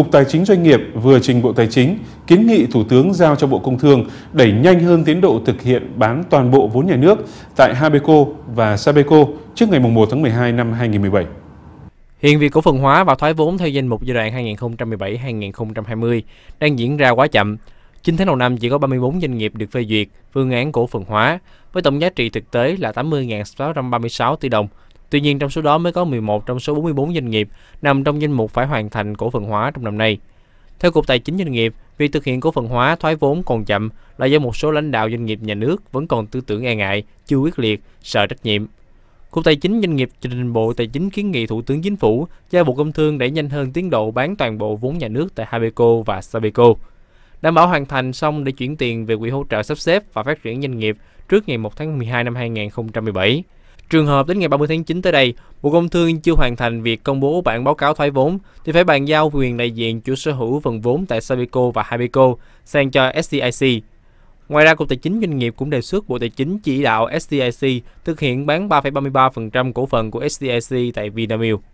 Cục Tài chính Doanh nghiệp vừa trình Bộ Tài chính kiến nghị Thủ tướng giao cho Bộ Công Thương đẩy nhanh hơn tiến độ thực hiện bán toàn bộ vốn nhà nước tại Habeco và Sabeco trước ngày 1 tháng 12 năm 2017. Hiện việc cổ phần hóa và thoái vốn theo danh mục giai đoạn 2017-2020 đang diễn ra quá chậm. 9 tháng đầu năm chỉ có 34 doanh nghiệp được phê duyệt phương án cổ phần hóa với tổng giá trị thực tế là 80.636 tỷ đồng Tuy nhiên trong số đó mới có 11 trong số 44 doanh nghiệp nằm trong danh mục phải hoàn thành cổ phần hóa trong năm nay. Theo Cục Tài chính Doanh nghiệp, việc thực hiện cổ phần hóa thoái vốn còn chậm là do một số lãnh đạo doanh nghiệp nhà nước vẫn còn tư tưởng e ngại, chưa quyết liệt, sợ trách nhiệm. Cục Tài chính Doanh nghiệp trình Bộ Tài chính kiến nghị Thủ tướng Chính phủ giao Bộ Công Thương đẩy nhanh hơn tiến độ bán toàn bộ vốn nhà nước tại Habeco và Sabeco, đảm bảo hoàn thành xong để chuyển tiền về quỹ hỗ trợ sắp xếp và phát triển doanh nghiệp trước ngày 1 tháng 12 năm 2017. Trường hợp đến ngày 30 tháng 9 tới đây, Bộ Công Thương chưa hoàn thành việc công bố bản báo cáo thoái vốn thì phải bàn giao quyền đại diện chủ sở hữu phần vốn tại Sabeco và Habico sang cho SDIC. Ngoài ra, Cục Tài chính Doanh nghiệp cũng đề xuất Bộ Tài chính chỉ đạo SDIC thực hiện bán 3,33% cổ phần của SDIC tại Vinamilk.